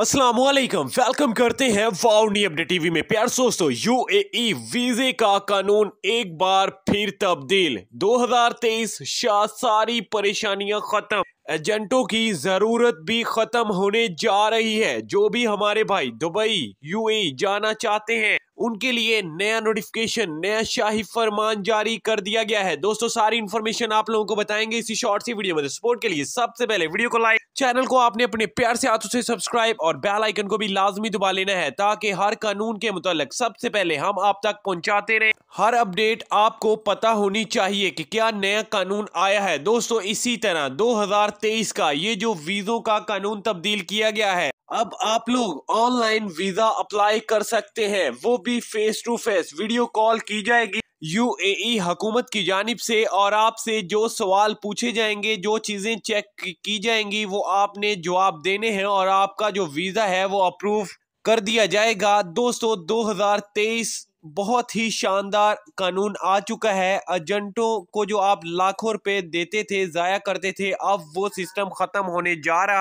Aslam welcome करते हैं वाउनी update TV में प्यार दोस्तों ए e वीजे का कानून एक बार फिर तब्दील 2023 शाह सारी परेशानियां खत्म एजेंटों की जरूरत भी खत्म होने जा रही है जो भी हमारे भाई दुबई यूएई e जाना चाहते हैं उनके लिए नया नोटिफिकेशन नया शाही फरमान जारी कर दिया गया है दोस्तों सारी इन्फॉर्मेशन आप लोगों को बताएंगे इसी शॉर्ट सी वीडियो में सपोर्ट तो के लिए सबसे पहले वीडियो को लाइक चैनल को आपने अपने प्यार से हाथों से सब्सक्राइब और बेल आइकन को भी लाजमी दबा लेना है ताकि हर कानून के मुतालिक सबसे पहले हम आप तक पहुंचाते रहे हर अपडेट आपको पता होनी चाहिए कि क्या नया कानून आया है दोस्तों इसी तरह 2023 का ये जो वीजों का कानून तब्दील किया गया है अब आप लोग ऑनलाइन वीजा अप्लाई कर सकते हैं वो भी face to face video call की जाएगी यूएई e हुकूमत की जानब से और आपसे जो सवाल पूछे जाएंगे जो चीज़ें चेक की जाएंगी वो आपने जवाब देने हैं और आपका जो वीज़ा है वो अप्रूव कर दिया जाएगा दोस्तों 2023 बहुत ही शानदार कानून आ चुका है एजेंटों को जो आप लाखों रुपए देते थे ज़ाया करते थे अब वो सिस्टम ख़त्म होने जा रहा